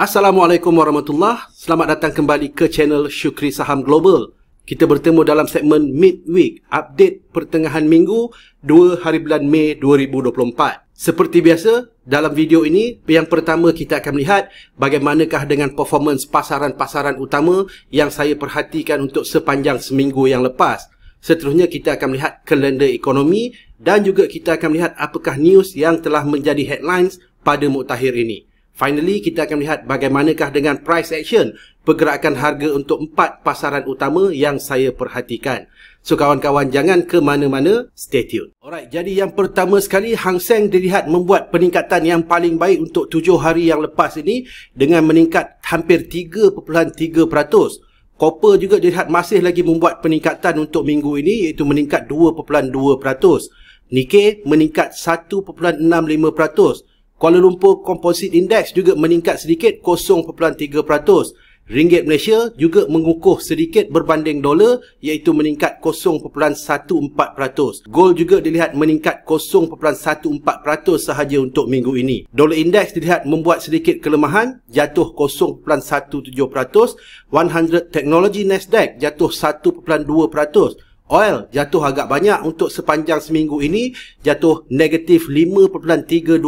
Assalamualaikum warahmatullahi Selamat datang kembali ke channel Syukri Saham Global. Kita bertemu dalam segmen Midweek Update Pertengahan Minggu 2 hari bulan Mei 2024. Seperti biasa, dalam video ini, yang pertama kita akan melihat bagaimanakah dengan performance pasaran-pasaran utama yang saya perhatikan untuk sepanjang seminggu yang lepas. Seterusnya kita akan melihat kalender ekonomi dan juga kita akan melihat apakah news yang telah menjadi headlines pada muktahir ini. Finally, kita akan lihat bagaimanakah dengan price action pergerakan harga untuk empat pasaran utama yang saya perhatikan. So kawan-kawan jangan ke mana-mana, stay tuned. Alright, jadi yang pertama sekali Hang Seng dilihat membuat peningkatan yang paling baik untuk tujuh hari yang lepas ini dengan meningkat hampir 3.3%. Copper juga dilihat masih lagi membuat peningkatan untuk minggu ini iaitu meningkat 2.2%. Nikkei meningkat 1.65%. Kuala Lumpur Composite Index juga meningkat sedikit 0.3%. Ringgit Malaysia juga mengukuh sedikit berbanding dolar iaitu meningkat 0.14%. Gold juga dilihat meningkat 0.14% sahaja untuk minggu ini. Dolar Index dilihat membuat sedikit kelemahan jatuh 0.17%. 100 Technology Nasdaq jatuh 1.2%. Oil jatuh agak banyak untuk sepanjang seminggu ini jatuh negatif 5.32%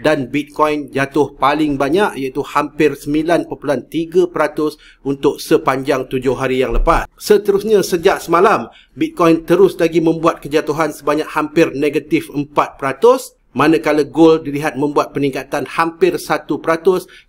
dan Bitcoin jatuh paling banyak iaitu hampir 9.3% untuk sepanjang 7 hari yang lepas. Seterusnya sejak semalam Bitcoin terus lagi membuat kejatuhan sebanyak hampir negatif 4% Manakala gold dilihat membuat peningkatan hampir 1%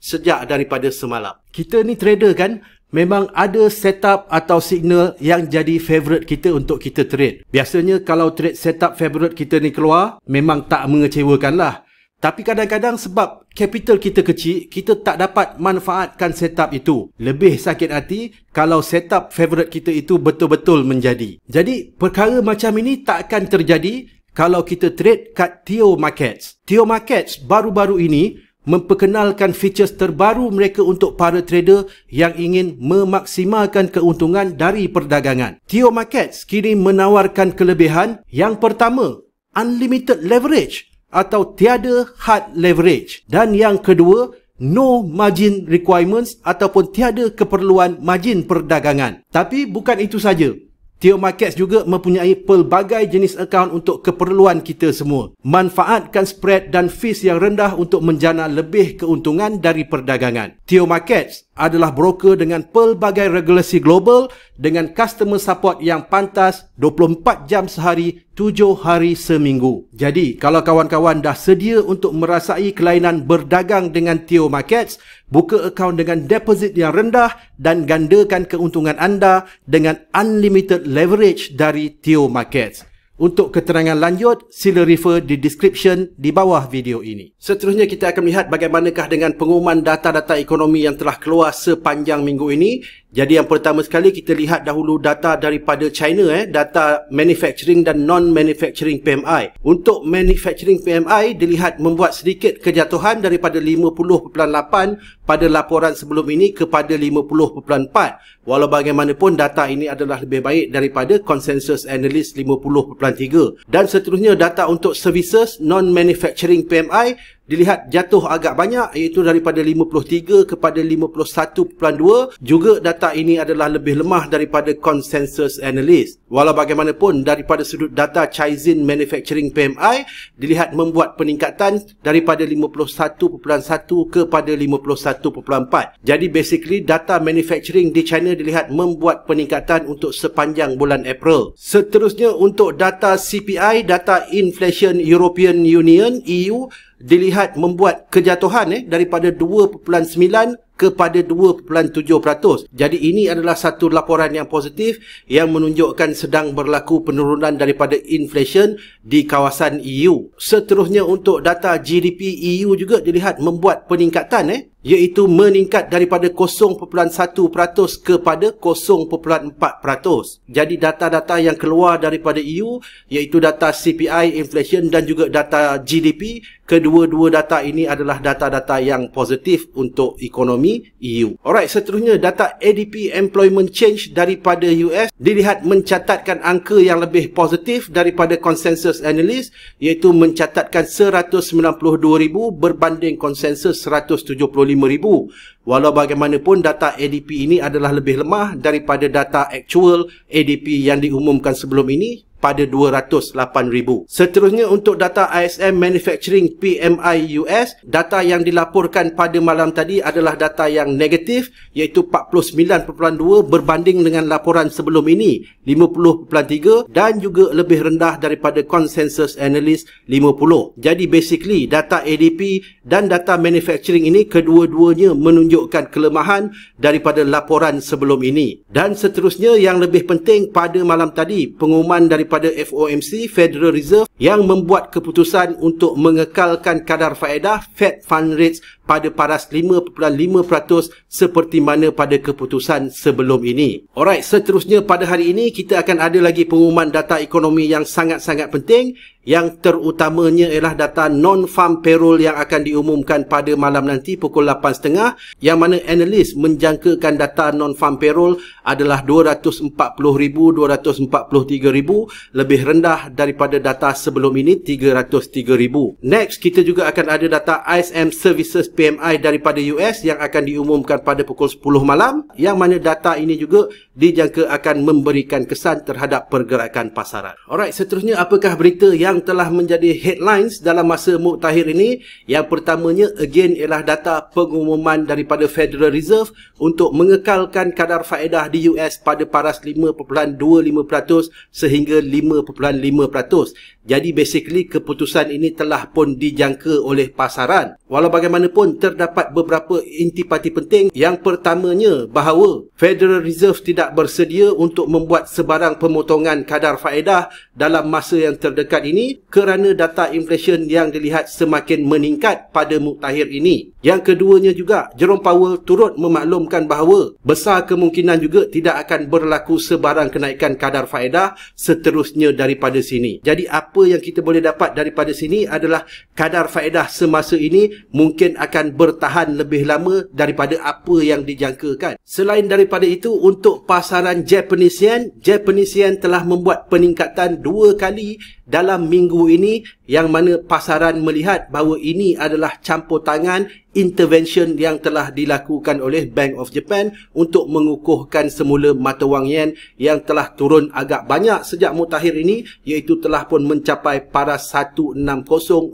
sejak daripada semalam. Kita ni trader kan, Memang ada setup atau signal yang jadi favourite kita untuk kita trade. Biasanya kalau trade setup favourite kita ni keluar, memang tak mengecewakan lah. Tapi kadang-kadang sebab capital kita kecil, kita tak dapat manfaatkan setup itu. Lebih sakit hati kalau setup favourite kita itu betul-betul menjadi. Jadi perkara macam ini tak akan terjadi kalau kita trade kat Tio Markets. Tio Markets baru-baru ini memperkenalkan features terbaru mereka untuk para trader yang ingin memaksimalkan keuntungan dari perdagangan. Tio Markets kini menawarkan kelebihan yang pertama, unlimited leverage atau tiada hard leverage dan yang kedua, no margin requirements ataupun tiada keperluan margin perdagangan. Tapi bukan itu saja. Tio Markets juga mempunyai pelbagai jenis akaun untuk keperluan kita semua. Manfaatkan spread dan fees yang rendah untuk menjana lebih keuntungan dari perdagangan. Tio Markets adalah broker dengan pelbagai regulasi global dengan customer support yang pantas 24 jam sehari, 7 hari seminggu. Jadi, kalau kawan-kawan dah sedia untuk merasai kelainan berdagang dengan Tio Markets, buka akaun dengan deposit yang rendah dan gandakan keuntungan anda dengan unlimited leverage dari Tio Markets. Untuk keterangan lanjut, sila refer di description di bawah video ini. Seterusnya kita akan melihat bagaimanakah dengan pengumuman data-data ekonomi yang telah keluar sepanjang minggu ini jadi yang pertama sekali kita lihat dahulu data daripada China eh data manufacturing dan non manufacturing PMI. Untuk manufacturing PMI dilihat membuat sedikit kejatuhan daripada 50.8 pada laporan sebelum ini kepada 50.4. Walau bagaimanapun data ini adalah lebih baik daripada consensus analyst 50.3. Dan seterusnya data untuk services non manufacturing PMI dilihat jatuh agak banyak iaitu daripada 53 kepada 51.2 juga data ini adalah lebih lemah daripada consensus analyst walau bagaimanapun daripada sudut data Chaizin Manufacturing PMI dilihat membuat peningkatan daripada 51.1 kepada 51.4 jadi basically data manufacturing di China dilihat membuat peningkatan untuk sepanjang bulan April seterusnya untuk data CPI data Inflation European Union EU dilihat membuat kejatuhan eh daripada 2.9 kepada 2.7%. Jadi ini adalah satu laporan yang positif yang menunjukkan sedang berlaku penurunan daripada inflation di kawasan EU. Seterusnya untuk data GDP EU juga dilihat membuat peningkatan eh iaitu meningkat daripada 0.1% kepada 0.4%. Jadi data-data yang keluar daripada EU iaitu data CPI, inflation dan juga data GDP, kedua-dua data ini adalah data-data yang positif untuk ekonomi ekonomi EU. Alright, seterusnya data ADP Employment Change daripada US dilihat mencatatkan angka yang lebih positif daripada consensus analyst iaitu mencatatkan 192,000 berbanding consensus 175,000. Walau bagaimanapun data ADP ini adalah lebih lemah daripada data actual ADP yang diumumkan sebelum ini pada ribu. Seterusnya untuk data ISM Manufacturing PMI US, data yang dilaporkan pada malam tadi adalah data yang negatif iaitu 49.2 berbanding dengan laporan sebelum ini 50.3 dan juga lebih rendah daripada consensus analyst 50. Jadi basically data ADP dan data manufacturing ini kedua-duanya menunjukkan kelemahan daripada laporan sebelum ini. Dan seterusnya yang lebih penting pada malam tadi pengumuman daripada kepada FOMC Federal Reserve yang membuat keputusan untuk mengekalkan kadar faedah Fed Fund Rates pada paras 5.5% seperti mana pada keputusan sebelum ini. Alright, seterusnya pada hari ini kita akan ada lagi pengumuman data ekonomi yang sangat-sangat penting yang terutamanya ialah data non-farm payroll yang akan diumumkan pada malam nanti pukul 8.30 yang mana analis menjangkakan data non-farm payroll adalah 240,243,000 lebih rendah daripada data sebelum ini 303,000. Next, kita juga akan ada data ISM Services PMI daripada US yang akan diumumkan pada pukul 10 malam yang mana data ini juga dijangka akan memberikan kesan terhadap pergerakan pasaran. Alright, seterusnya apakah berita yang telah menjadi headlines dalam masa muktahir ini? Yang pertamanya again ialah data pengumuman daripada Federal Reserve untuk mengekalkan kadar faedah di US pada paras 5.25% sehingga 5.5%. Jadi basically keputusan ini telah pun dijangka oleh pasaran. Walau bagaimanapun terdapat beberapa intipati penting. Yang pertamanya bahawa Federal Reserve tidak tidak bersedia untuk membuat sebarang pemotongan kadar faedah dalam masa yang terdekat ini kerana data inflation yang dilihat semakin meningkat pada muktahir ini. Yang keduanya juga, Jerome Powell turut memaklumkan bahawa besar kemungkinan juga tidak akan berlaku sebarang kenaikan kadar faedah seterusnya daripada sini. Jadi apa yang kita boleh dapat daripada sini adalah kadar faedah semasa ini mungkin akan bertahan lebih lama daripada apa yang dijangkakan. Selain daripada itu, untuk para pasaran Japanesean, Japanesean telah membuat peningkatan dua kali dalam minggu ini yang mana pasaran melihat bahawa ini adalah campur tangan intervention yang telah dilakukan oleh Bank of Japan untuk mengukuhkan semula mata wang yen yang telah turun agak banyak sejak mutakhir ini iaitu telah pun mencapai paras 160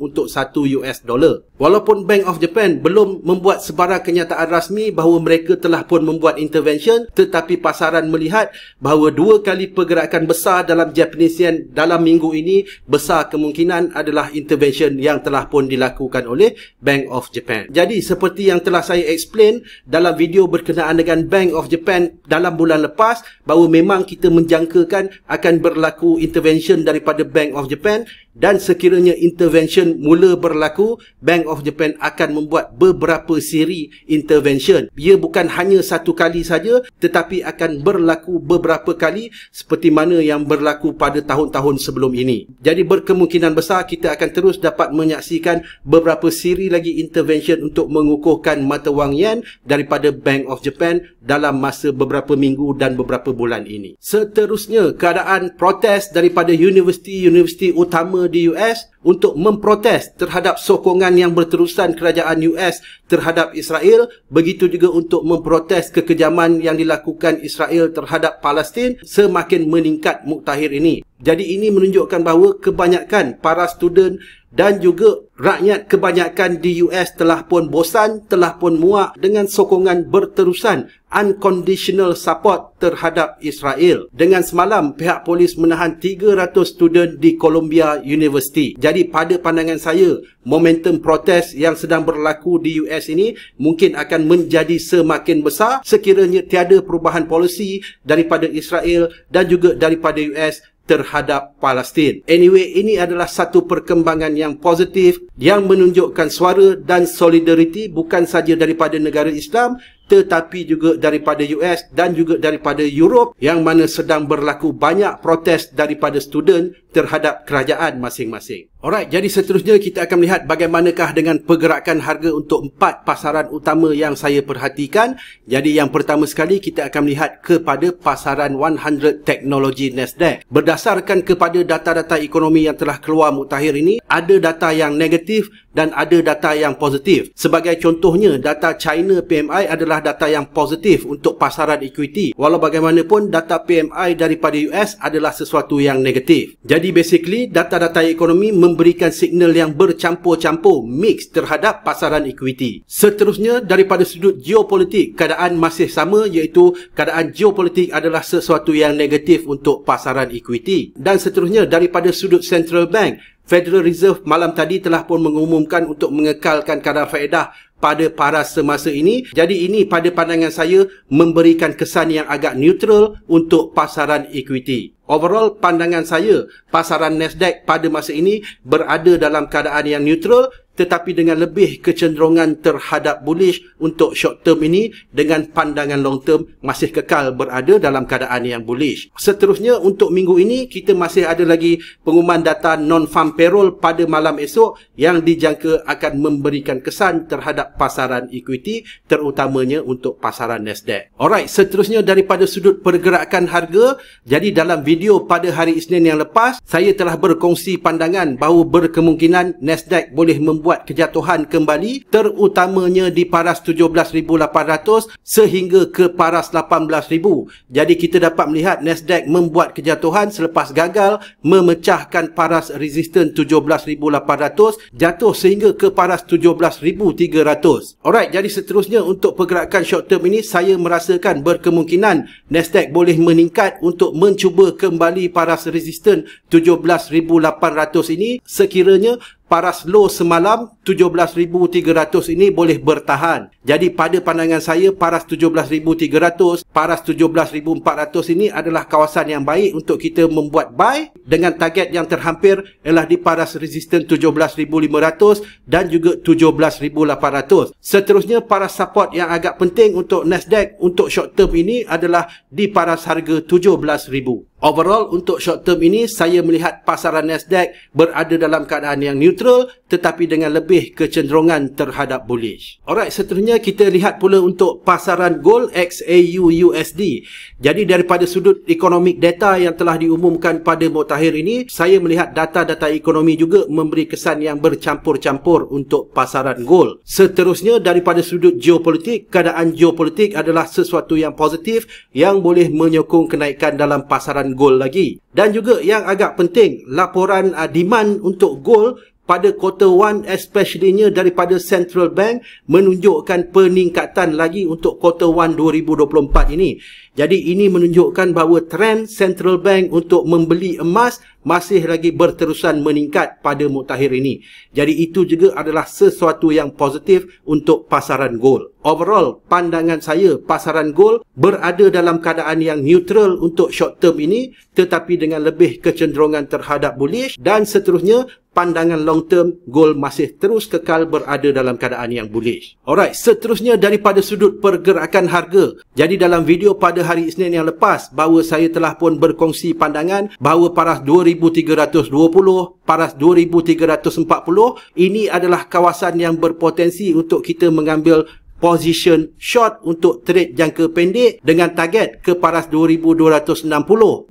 untuk 1 US dollar. Walaupun Bank of Japan belum membuat sebarang kenyataan rasmi bahawa mereka telah pun membuat intervention tetapi pasaran melihat bahawa dua kali pergerakan besar dalam Japanese yen dalam minggu ini besar kemungkinan adalah intervention yang telah pun dilakukan oleh Bank of Japan. Jadi jadi seperti yang telah saya explain dalam video berkenaan dengan Bank of Japan dalam bulan lepas bahawa memang kita menjangkakan akan berlaku intervention daripada Bank of Japan dan sekiranya intervention mula berlaku, Bank of Japan akan membuat beberapa siri intervention. Ia bukan hanya satu kali saja tetapi akan berlaku beberapa kali seperti mana yang berlaku pada tahun-tahun sebelum ini. Jadi berkemungkinan besar kita akan terus dapat menyaksikan beberapa siri lagi intervention untuk mengukuhkan mata wang yen daripada Bank of Japan dalam masa beberapa minggu dan beberapa bulan ini. Seterusnya, keadaan protes daripada universiti-universiti utama di US untuk memprotes terhadap sokongan yang berterusan kerajaan US terhadap Israel, begitu juga untuk memprotes kekejaman yang dilakukan Israel terhadap Palestin semakin meningkat muktahir ini. Jadi ini menunjukkan bahawa kebanyakan para student dan juga rakyat kebanyakan di US telah pun bosan, telah pun muak dengan sokongan berterusan unconditional support terhadap Israel. Dengan semalam, pihak polis menahan 300 student di Columbia University. Jadi pada pandangan saya, momentum protes yang sedang berlaku di US ini mungkin akan menjadi semakin besar sekiranya tiada perubahan polisi daripada Israel dan juga daripada US terhadap Palestin. Anyway, ini adalah satu perkembangan yang positif yang menunjukkan suara dan solidariti bukan saja daripada negara Islam tetapi juga daripada US dan juga daripada Europe yang mana sedang berlaku banyak protes daripada student terhadap kerajaan masing-masing. Alright, jadi seterusnya kita akan melihat bagaimanakah dengan pergerakan harga untuk empat pasaran utama yang saya perhatikan. Jadi yang pertama sekali kita akan melihat kepada pasaran 100 teknologi Nasdaq. Berdasarkan kepada data-data ekonomi yang telah keluar mutakhir ini, ada data yang negatif dan ada data yang positif. Sebagai contohnya, data China PMI adalah data yang positif untuk pasaran equity. Walau bagaimanapun, data PMI daripada US adalah sesuatu yang negatif. Jadi jadi basically data-data ekonomi memberikan signal yang bercampur-campur mix terhadap pasaran equity. Seterusnya daripada sudut geopolitik, keadaan masih sama iaitu keadaan geopolitik adalah sesuatu yang negatif untuk pasaran equity. Dan seterusnya daripada sudut central bank, Federal Reserve malam tadi telah pun mengumumkan untuk mengekalkan kadar faedah pada paras semasa ini. Jadi ini pada pandangan saya memberikan kesan yang agak neutral untuk pasaran equity. Overall pandangan saya pasaran Nasdaq pada masa ini berada dalam keadaan yang neutral tetapi dengan lebih kecenderungan terhadap bullish untuk short term ini dengan pandangan long term masih kekal berada dalam keadaan yang bullish. Seterusnya untuk minggu ini kita masih ada lagi pengumuman data non farm payroll pada malam esok yang dijangka akan memberikan kesan terhadap pasaran equity terutamanya untuk pasaran Nasdaq. Alright, seterusnya daripada sudut pergerakan harga, jadi dalam video pada hari Isnin yang lepas saya telah berkongsi pandangan bahawa berkemungkinan Nasdaq boleh mem- membuat kejatuhan kembali terutamanya di paras 17,800 sehingga ke paras 18,000. Jadi kita dapat melihat Nasdaq membuat kejatuhan selepas gagal memecahkan paras resisten 17,800 jatuh sehingga ke paras 17,300. Alright, jadi seterusnya untuk pergerakan short term ini saya merasakan berkemungkinan Nasdaq boleh meningkat untuk mencuba kembali paras resisten 17,800 ini sekiranya paras low semalam 17300 ini boleh bertahan. Jadi pada pandangan saya paras 17300, paras 17400 ini adalah kawasan yang baik untuk kita membuat buy dengan target yang terhampir ialah di paras resisten 17500 dan juga 17800. Seterusnya paras support yang agak penting untuk Nasdaq untuk short term ini adalah di paras harga 17000. Overall untuk short term ini saya melihat pasaran Nasdaq berada dalam keadaan yang neutral tetapi dengan lebih kecenderungan terhadap bullish. Alright, seterusnya kita lihat pula untuk pasaran gold XAU USD. Jadi daripada sudut ekonomik data yang telah diumumkan pada mutakhir ini, saya melihat data-data ekonomi juga memberi kesan yang bercampur-campur untuk pasaran gold. Seterusnya daripada sudut geopolitik, keadaan geopolitik adalah sesuatu yang positif yang boleh menyokong kenaikan dalam pasaran gol lagi. Dan juga yang agak penting, laporan uh, demand untuk gol pada quarter one especially-nya daripada central bank menunjukkan peningkatan lagi untuk quarter one 2024 ini. Jadi ini menunjukkan bahawa trend central bank untuk membeli emas masih lagi berterusan meningkat pada mutakhir ini. Jadi itu juga adalah sesuatu yang positif untuk pasaran gold. Overall, pandangan saya pasaran gold berada dalam keadaan yang neutral untuk short term ini tetapi dengan lebih kecenderungan terhadap bullish dan seterusnya pandangan long term gold masih terus kekal berada dalam keadaan yang bullish. Alright, seterusnya daripada sudut pergerakan harga. Jadi dalam video pada hari Isnin yang lepas bahawa saya telah pun berkongsi pandangan bahawa paras 2320, paras 2340 ini adalah kawasan yang berpotensi untuk kita mengambil position short untuk trade jangka pendek dengan target ke paras 2260.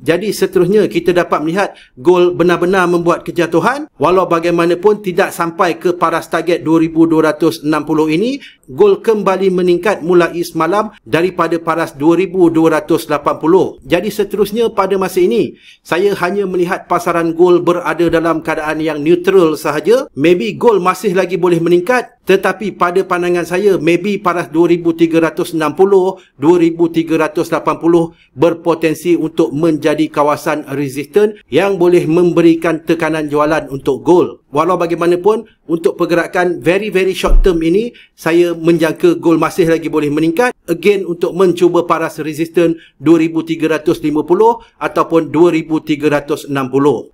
Jadi seterusnya kita dapat melihat gold benar-benar membuat kejatuhan walau bagaimanapun tidak sampai ke paras target 2260 ini gold kembali meningkat mulai semalam daripada paras 2280. Jadi seterusnya pada masa ini saya hanya melihat pasaran gold berada dalam keadaan yang neutral sahaja. Maybe gold masih lagi boleh meningkat tetapi pada pandangan saya, maybe paras 2360, 2380 berpotensi untuk menjadi kawasan resistant yang boleh memberikan tekanan jualan untuk gold walau bagaimanapun untuk pergerakan very very short term ini saya menjangka gold masih lagi boleh meningkat again untuk mencuba paras resistance 2350 ataupun 2360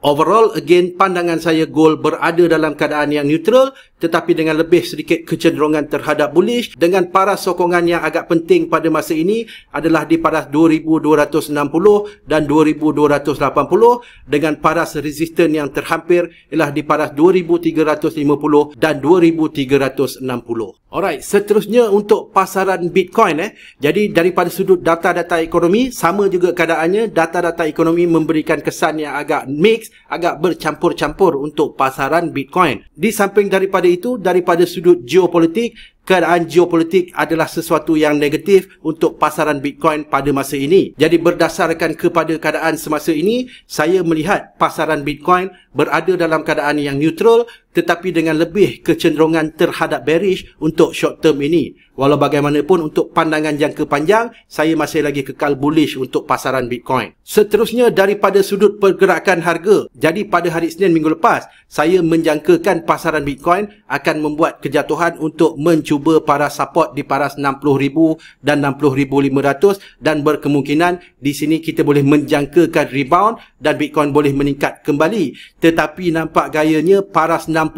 overall again pandangan saya gold berada dalam keadaan yang neutral tetapi dengan lebih sedikit kecenderungan terhadap bullish dengan paras sokongan yang agak penting pada masa ini adalah di paras 2260 dan 2280 dengan paras resistance yang terhampir ialah di paras 2 2350 dan 2360. Alright, seterusnya untuk pasaran Bitcoin eh. Jadi daripada sudut data-data ekonomi, sama juga keadaannya data-data ekonomi memberikan kesan yang agak mix, agak bercampur-campur untuk pasaran Bitcoin. Di samping daripada itu, daripada sudut geopolitik, keadaan geopolitik adalah sesuatu yang negatif untuk pasaran Bitcoin pada masa ini. Jadi berdasarkan kepada keadaan semasa ini, saya melihat pasaran Bitcoin berada dalam keadaan yang neutral tetapi dengan lebih kecenderungan terhadap bearish untuk short term ini Walau bagaimanapun untuk pandangan jangka panjang, saya masih lagi kekal bullish untuk pasaran Bitcoin. Seterusnya daripada sudut pergerakan harga, jadi pada hari Senin minggu lepas, saya menjangkakan pasaran Bitcoin akan membuat kejatuhan untuk mencuba para support di paras 60,000 dan 60,500 dan berkemungkinan di sini kita boleh menjangkakan rebound dan Bitcoin boleh meningkat kembali. Tetapi nampak gayanya paras 60,000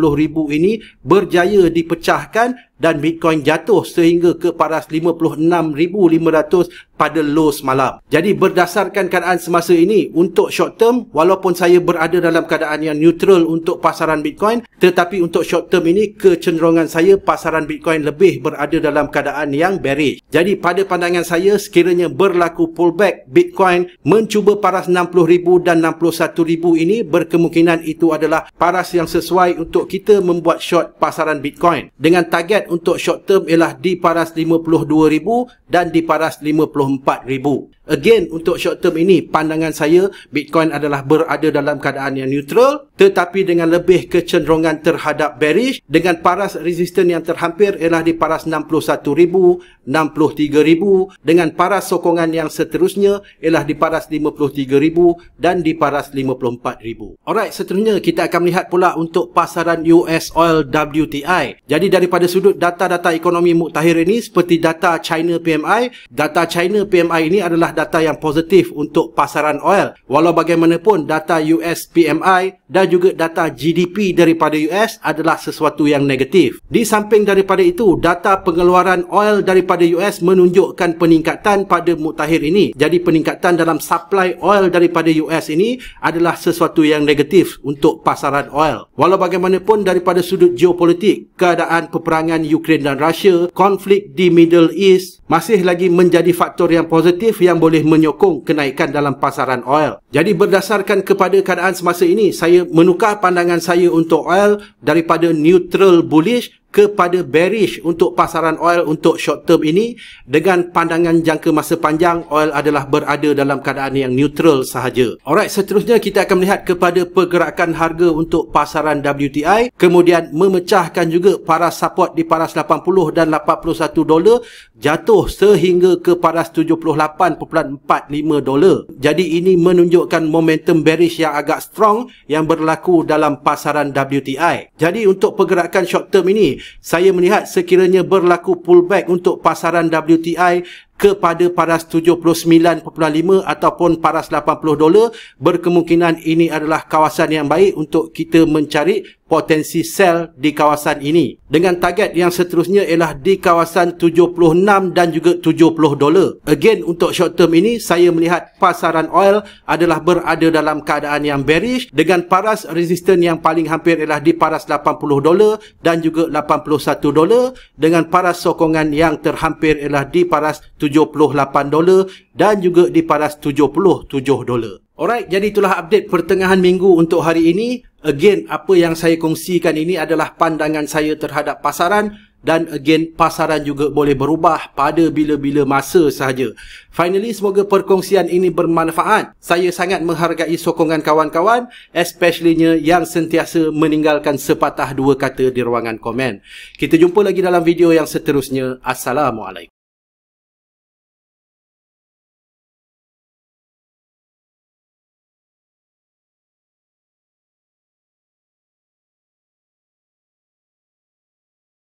ini berjaya dipecahkan dan Bitcoin jatuh sehingga ke paras 56,500 pada low semalam. Jadi berdasarkan keadaan semasa ini, untuk short term, walaupun saya berada dalam keadaan yang neutral untuk pasaran Bitcoin, tetapi untuk short term ini, kecenderungan saya pasaran Bitcoin lebih berada dalam keadaan yang bearish. Jadi pada pandangan saya, sekiranya berlaku pullback, Bitcoin mencuba paras 60,000 dan 61,000 ini berkemungkinan itu adalah paras yang sesuai untuk kita membuat short pasaran Bitcoin. Dengan target untuk short term ialah di paras 52,000 dan di paras 50 24,000. Again, untuk short term ini, pandangan saya Bitcoin adalah berada dalam keadaan yang neutral tetapi dengan lebih kecenderungan terhadap bearish dengan paras resisten yang terhampir ialah di paras 61,000, 63,000 dengan paras sokongan yang seterusnya ialah di paras 53,000 dan di paras 54,000. Alright, seterusnya kita akan melihat pula untuk pasaran US Oil WTI. Jadi daripada sudut data-data ekonomi muktahir ini seperti data China PMI, data China China PMI ini adalah data yang positif untuk pasaran oil. Walau bagaimanapun, data US PMI dan juga data GDP daripada US adalah sesuatu yang negatif. Di samping daripada itu, data pengeluaran oil daripada US menunjukkan peningkatan pada mutakhir ini. Jadi peningkatan dalam supply oil daripada US ini adalah sesuatu yang negatif untuk pasaran oil. Walau bagaimanapun daripada sudut geopolitik, keadaan peperangan Ukraine dan Rusia, konflik di Middle East masih lagi menjadi faktor faktor yang positif yang boleh menyokong kenaikan dalam pasaran oil. Jadi berdasarkan kepada keadaan semasa ini, saya menukar pandangan saya untuk oil daripada neutral bullish kepada bearish untuk pasaran oil untuk short term ini dengan pandangan jangka masa panjang oil adalah berada dalam keadaan yang neutral sahaja. Alright, seterusnya kita akan melihat kepada pergerakan harga untuk pasaran WTI kemudian memecahkan juga paras support di paras 80 dan 81 dolar jatuh sehingga ke paras 78.45 dolar. Jadi ini menunjukkan momentum bearish yang agak strong yang berlaku dalam pasaran WTI. Jadi untuk pergerakan short term ini saya melihat sekiranya berlaku pullback untuk pasaran WTI kepada paras 79.5 ataupun paras 80 dolar berkemungkinan ini adalah kawasan yang baik untuk kita mencari potensi sel di kawasan ini dengan target yang seterusnya ialah di kawasan 76 dan juga 70 dolar. Again untuk short term ini saya melihat pasaran oil adalah berada dalam keadaan yang bearish dengan paras resistance yang paling hampir ialah di paras 80 dolar dan juga 81 dolar dengan paras sokongan yang terhampir ialah di paras 78 dolar dan juga di paras 77 dolar. Alright, jadi itulah update pertengahan minggu untuk hari ini. Again, apa yang saya kongsikan ini adalah pandangan saya terhadap pasaran dan again, pasaran juga boleh berubah pada bila-bila masa sahaja. Finally, semoga perkongsian ini bermanfaat. Saya sangat menghargai sokongan kawan-kawan, especially yang sentiasa meninggalkan sepatah dua kata di ruangan komen. Kita jumpa lagi dalam video yang seterusnya. Assalamualaikum.